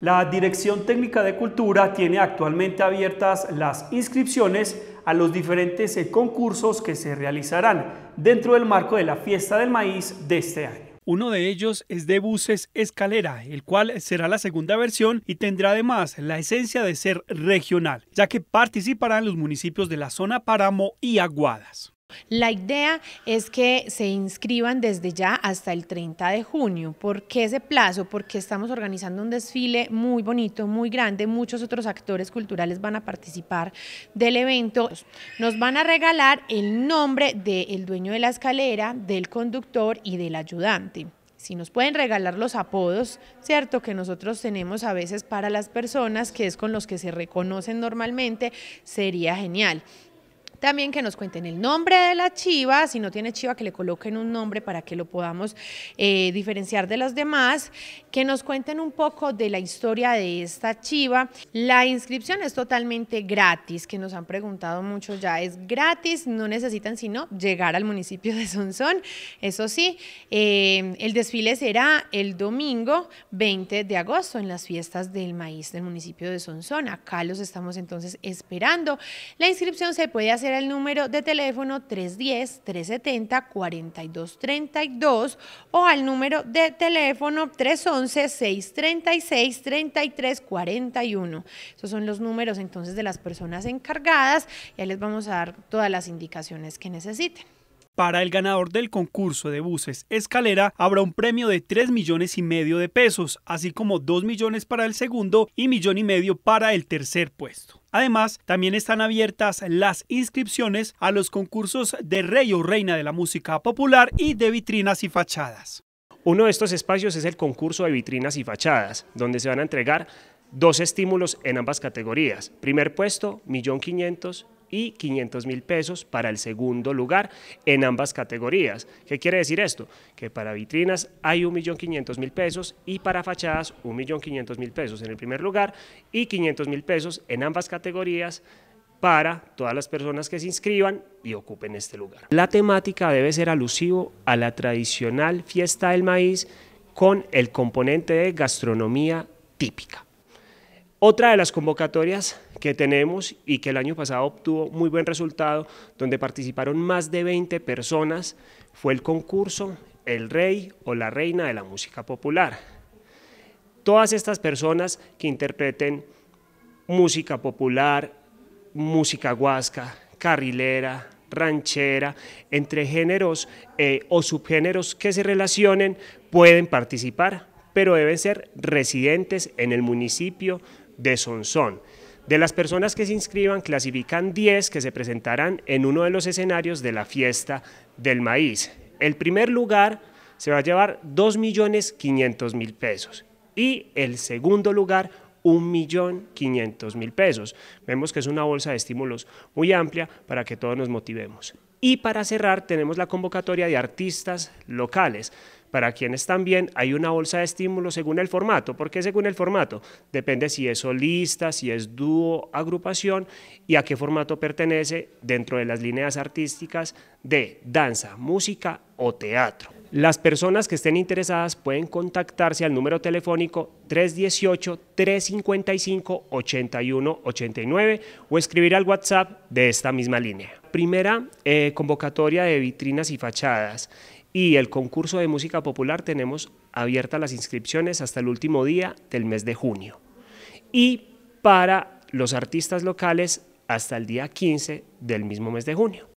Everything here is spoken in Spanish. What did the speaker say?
La Dirección Técnica de Cultura tiene actualmente abiertas las inscripciones a los diferentes eh, concursos que se realizarán dentro del marco de la Fiesta del Maíz de este año. Uno de ellos es de buses escalera, el cual será la segunda versión y tendrá además la esencia de ser regional, ya que participarán los municipios de la zona Páramo y Aguadas. La idea es que se inscriban desde ya hasta el 30 de junio. ¿Por qué ese plazo? Porque estamos organizando un desfile muy bonito, muy grande. Muchos otros actores culturales van a participar del evento. Nos van a regalar el nombre del dueño de la escalera, del conductor y del ayudante si nos pueden regalar los apodos, ¿cierto? Que nosotros tenemos a veces para las personas, que es con los que se reconocen normalmente, sería genial. También que nos cuenten el nombre de la chiva, si no tiene chiva que le coloquen un nombre para que lo podamos eh, diferenciar de las demás, que nos cuenten un poco de la historia de esta chiva. La inscripción es totalmente gratis, que nos han preguntado mucho ya, es gratis, no necesitan sino llegar al municipio de Sonsón. Eso sí, eh, el desfile será el domingo 20 de agosto en las fiestas del maíz del municipio de Sonsón. Acá los estamos entonces esperando. La inscripción se puede hacer el número de teléfono 310-370-4232 o al número de teléfono 311-636-3341. Esos son los números entonces de las personas encargadas y ahí les vamos a dar todas las indicaciones que necesiten. Para el ganador del concurso de buses Escalera habrá un premio de 3 millones y medio de pesos, así como 2 millones para el segundo y millón y medio para el tercer puesto. Además, también están abiertas las inscripciones a los concursos de Rey o Reina de la Música Popular y de vitrinas y fachadas. Uno de estos espacios es el concurso de vitrinas y fachadas, donde se van a entregar dos estímulos en ambas categorías. Primer puesto, millón quinientos y 500 mil pesos para el segundo lugar en ambas categorías. ¿Qué quiere decir esto? Que para vitrinas hay 1.500.000 pesos y para fachadas 1.500.000 pesos en el primer lugar y 500.000 pesos en ambas categorías para todas las personas que se inscriban y ocupen este lugar. La temática debe ser alusivo a la tradicional fiesta del maíz con el componente de gastronomía típica. Otra de las convocatorias que tenemos y que el año pasado obtuvo muy buen resultado, donde participaron más de 20 personas, fue el concurso El Rey o la Reina de la Música Popular. Todas estas personas que interpreten música popular, música huasca, carrilera, ranchera, entre géneros eh, o subgéneros que se relacionen, pueden participar, pero deben ser residentes en el municipio de son De las personas que se inscriban, clasifican 10 que se presentarán en uno de los escenarios de la fiesta del maíz. El primer lugar se va a llevar 2.500.000 pesos y el segundo lugar 1.500.000 pesos. Vemos que es una bolsa de estímulos muy amplia para que todos nos motivemos. Y para cerrar tenemos la convocatoria de artistas locales para quienes también hay una bolsa de estímulos según el formato. ¿Por qué según el formato? Depende si es solista, si es dúo, agrupación y a qué formato pertenece dentro de las líneas artísticas de danza, música o teatro. Las personas que estén interesadas pueden contactarse al número telefónico 318-355-8189 o escribir al WhatsApp de esta misma línea. Primera eh, convocatoria de vitrinas y fachadas y el concurso de música popular tenemos abiertas las inscripciones hasta el último día del mes de junio. Y para los artistas locales hasta el día 15 del mismo mes de junio.